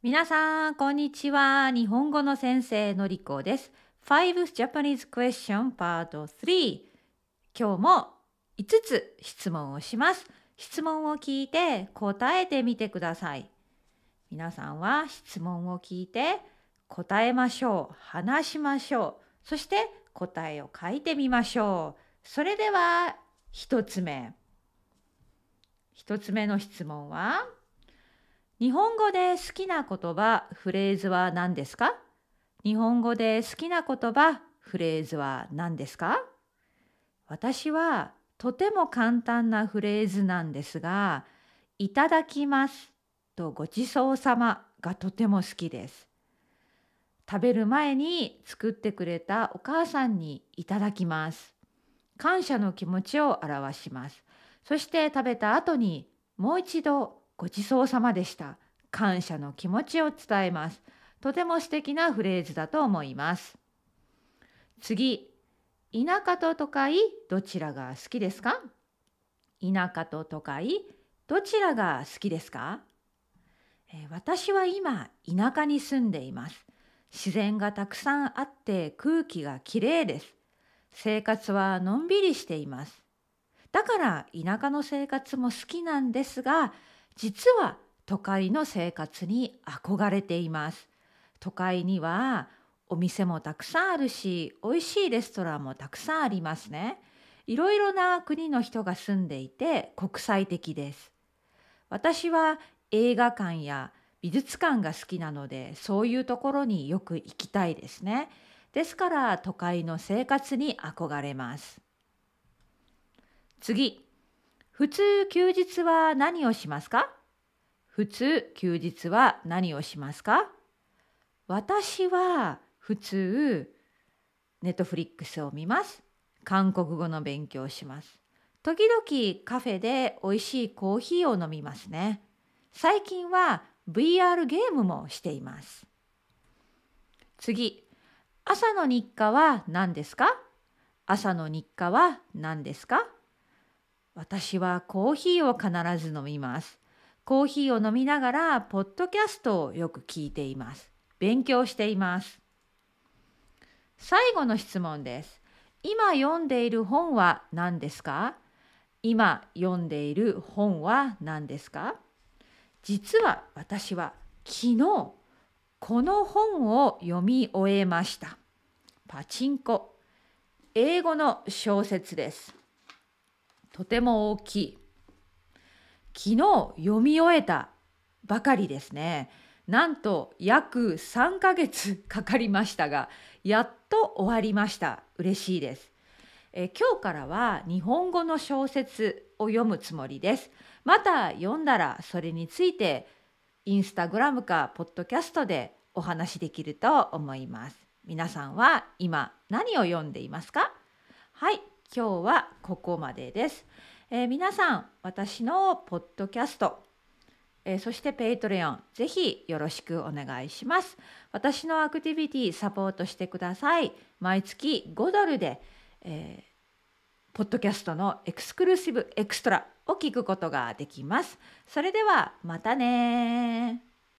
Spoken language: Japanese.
皆さん、こんにちは。日本語の先生のりこです。5 Japanese Question Part 3今日も5つ質問をします。質問を聞いて答えてみてください。皆さんは質問を聞いて答えましょう。話しましょう。そして答えを書いてみましょう。それでは1つ目。1つ目の質問は日本語で好きな言葉、フレーズは何ですか日本語で好きな言葉、フレーズは何ですか私はとても簡単なフレーズなんですが、いただきますとごちそうさまがとても好きです。食べる前に作ってくれたお母さんにいただきます。感謝の気持ちを表します。そして食べた後にもう一度ごちそうさまでした。感謝の気持ちを伝えます。とても素敵なフレーズだと思います。次、田舎と都会どちらが好きですか田舎と都会どちらが好きですか、えー、私は今田舎に住んでいます。自然がたくさんあって空気がきれいです。生活はのんびりしています。だから田舎の生活も好きなんですが、実は都会の生活に憧れています都会にはお店もたくさんあるし美味しいレストランもたくさんありますねいろいろな国の人が住んでいて国際的です私は映画館や美術館が好きなのでそういうところによく行きたいですねですから都会の生活に憧れます次普通休日は何をしますか普通休日は何をしますか私は普通ネットフリックスを見ます。韓国語の勉強をします。時々カフェで美味しいコーヒーを飲みますね。最近は VR ゲームもしています。次、朝の日課は何ですか朝の日課は何ですか私はコーヒーを必ず飲みます。コーヒーを飲みながら、ポッドキャストをよく聞いています。勉強しています。最後の質問です。今読んでいる本は何ですか今読んでいる本は何ですか実は私は昨日この本を読み終えました。パチンコ英語の小説です。とても大きい昨日読み終えたばかりですねなんと約3ヶ月かかりましたがやっと終わりました嬉しいですえ今日からは日本語の小説を読むつもりですまた読んだらそれについてインスタグラムかポッドキャストでお話できると思います皆さんは今何を読んでいますかはい今日はここまでです。えー、皆さん私のポッドキャスト、えー、そしてペイトレオンぜひよろしくお願いします。私のアクティビティサポートしてください。毎月5ドルで、えー、ポッドキャストのエクスクルーシブエクストラを聞くことができます。それではまたね